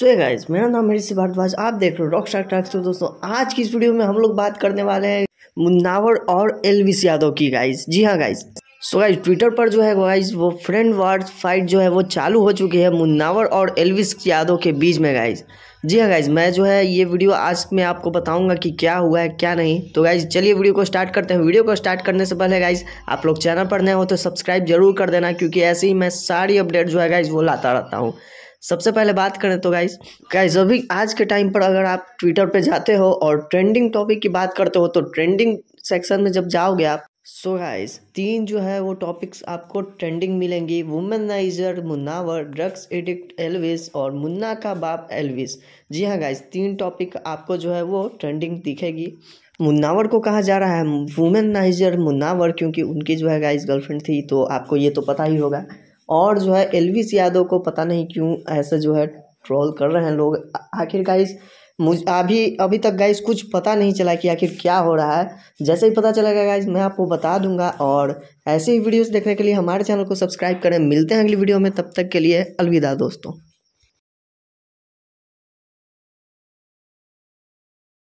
so guys मेरा नाम हरीश भारद्वाज आप देख रहे हो रॉक स्टार ट्रैक्स दोस्तों आज की इस वीडियो में हम लोग बात करने वाले हैं मुन्नावर और एलविस यादव की गाइज जी हाँ गाइज सो गाइज ट्विटर पर जो है गाइज वो फ्रेंड वार्ड फाइट जो है वो चालू हो चुकी है मुन्नावर और एलविस यादव के बीच में गाइज जी हाँ गाइज मैं जो है ये वीडियो आज मैं आपको बताऊंगा कि क्या हुआ है क्या नहीं तो गाइज चलिए वीडियो को स्टार्ट करते हैं वीडियो को स्टार्ट करने से पहले गाइज आप लोग चैनल पर नए हो तो सब्सक्राइब जरूर कर देना क्योंकि ऐसे ही मैं सारी अपडेट जो है गाइज वो लाता रहता हूँ सबसे पहले बात करें तो गाइज गाइज अभी आज के टाइम पर अगर आप ट्विटर पे जाते हो और ट्रेंडिंग टॉपिक की बात करते हो तो ट्रेंडिंग सेक्शन में जब जाओगे आप सो गाइज तीन जो है वो टॉपिक्स आपको ट्रेंडिंग मिलेंगी womaniser Munawar drugs addict Elvis और मुन्ना का बाप एलविस जी हाँ गाइज तीन टॉपिक आपको जो है वो ट्रेंडिंग दिखेगी मुन्नावर को कहा जा रहा है वुमेनाइजर मुन्नावर क्योंकि उनकी जो है गाइज गर्लफ्रेंड थी तो आपको ये तो पता ही होगा और जो है एलविस यादव को पता नहीं क्यों ऐसे जो है ट्रोल कर रहे हैं लोग आखिर गाइस मुझ अभी अभी तक गाइस कुछ पता नहीं चला कि आखिर क्या हो रहा है जैसे ही पता चलेगा गाइस मैं आपको बता दूंगा और ऐसे ही वीडियोस देखने के लिए हमारे चैनल को सब्सक्राइब करें मिलते हैं अगली वीडियो में तब तक के लिए अलविदा दोस्तों